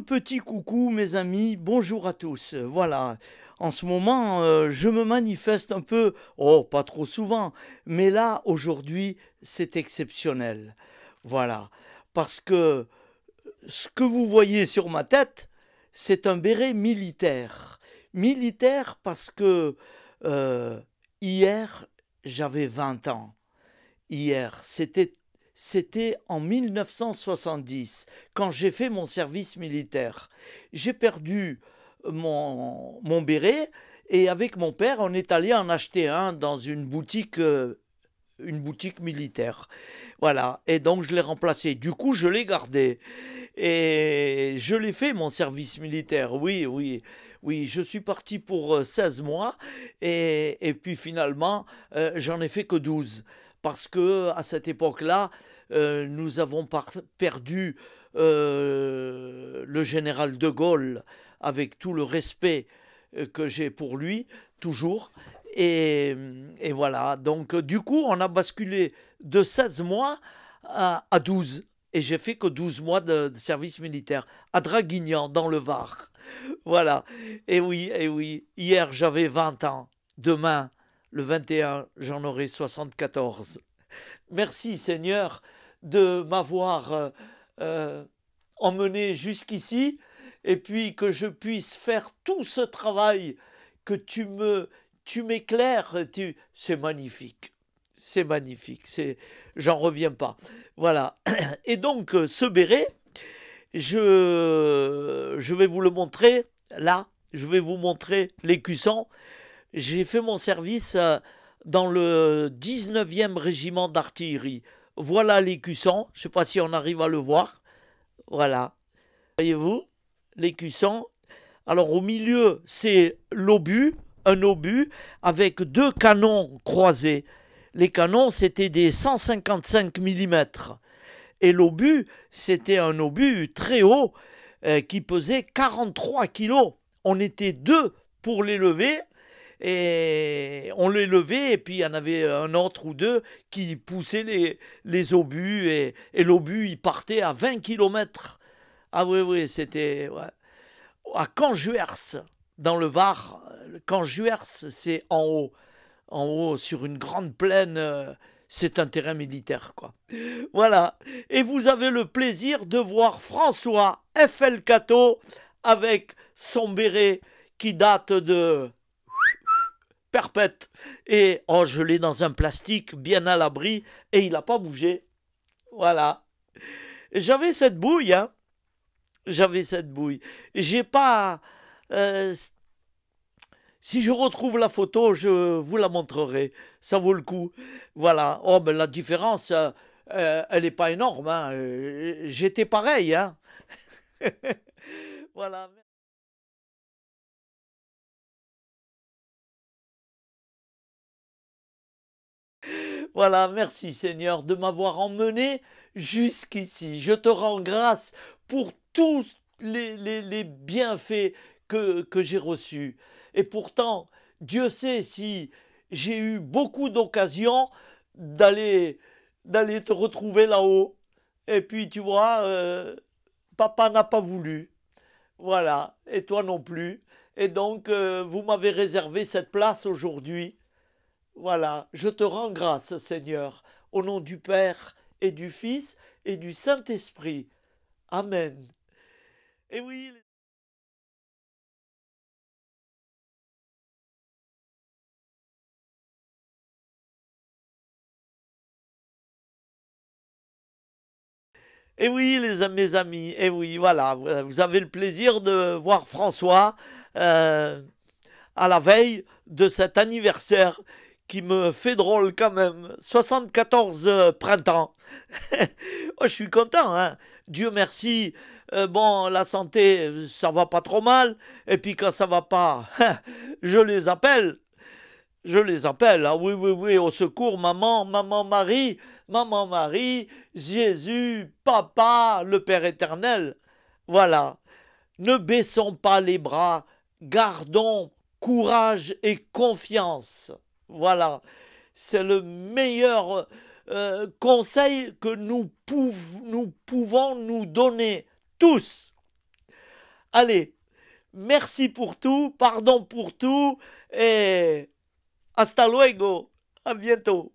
petit coucou mes amis, bonjour à tous. Voilà, en ce moment, euh, je me manifeste un peu, oh, pas trop souvent, mais là, aujourd'hui, c'est exceptionnel. Voilà, parce que ce que vous voyez sur ma tête, c'est un béret militaire. Militaire parce que euh, hier, j'avais 20 ans. Hier, c'était c'était en 1970, quand j'ai fait mon service militaire. J'ai perdu euh, mon, béret et avec mon père, on est allé en acheter un dans une boutique, euh, une boutique militaire. Voilà, et donc je l'ai remplacé. Du coup, je l'ai gardé. Et je l'ai fait, mon service militaire, oui, oui. Oui, je suis parti pour 16 euh, mois et, puis finalement, j'en ai fait que 12 parce que à cette époque-là, euh, nous avons perdu euh, le général de Gaulle avec tout le respect euh, que j'ai pour lui, toujours. Et, voilà, donc du coup, on a basculé de 16 mois à, 12. Et j'ai fait que 12 mois de, de, service militaire à Draguignan, dans le Var. Voilà. Et oui, et oui, hier j'avais 20 ans. Demain, le 21, j'en aurai 74. Merci Seigneur de m'avoir euh, euh, emmené jusqu'ici et puis que je puisse faire tout ce travail que tu me tu m'éclaires tu c'est magnifique c'est magnifique c'est j'en reviens pas voilà et donc euh, ce béret je je vais vous le montrer là je vais vous montrer l'écusson j'ai fait mon service euh, dans le 19e régiment d'artillerie. Voilà l'écusson. Je ne sais pas si on arrive à le voir. Voilà. Voyez-vous, l'écusson. Alors au milieu, c'est l'obus, un obus avec deux canons croisés. Les canons, c'était des 155 mm. Et l'obus, c'était un obus très haut euh, qui pesait 43 kg. On était deux pour l'élever et on les levait, et puis il y en avait un autre ou deux qui poussaient les, obus, et, l'obus, il partait à 20 km. Ah oui, oui, c'était... À Canjuers, dans le Var, Canjuers, c'est en haut, en haut, sur une grande plaine... Euh, c'est un terrain militaire, quoi. Voilà. Et vous avez le plaisir de voir François F.L. Cato avec son béret qui date de perpète et engelé dans un plastique bien à l'abri et il n'a pas bougé. Voilà. J'avais cette bouille, hein. J'avais cette bouille. J'ai pas. Euh, si je retrouve la photo, je vous la montrerai. Ça vaut le coup. Voilà. Oh, la différence, euh, euh, elle n'est pas énorme. Hein. J'étais pareil. Hein. voilà. Voilà, merci Seigneur de m'avoir emmené jusqu'ici. Je te rends grâce pour tous les, bienfaits que, j'ai reçus. Et pourtant, Dieu sait si j'ai eu beaucoup d'occasions d'aller d'aller te retrouver là-haut. Et puis, tu vois, euh, papa n'a pas voulu. Voilà, et toi non plus. Et donc, euh, vous m'avez réservé cette place aujourd'hui. Voilà, je te rends grâce, Seigneur, au nom du Père et du Fils et du Saint-Esprit. Amen. Et oui. Et oui, les, mes amis, et oui, voilà, vous avez le plaisir de voir François euh, à la veille de cet anniversaire qui me fait drôle quand même. 74 euh, printemps. Oh, je suis content, hein Dieu merci. Euh, bon, la santé, ça va pas trop mal. Et puis quand ça va pas, je les appelle. Je les appelle. Ah oui, oui, oui, au secours, maman, maman Marie, maman Marie, Jésus, papa, le Père éternel. Voilà. Ne baissons pas les bras, gardons courage et confiance. Voilà. C'est le meilleur euh, conseil que nous, nous pouvons nous donner tous. Allez, merci pour tout, pardon pour tout et hasta luego, à bientôt.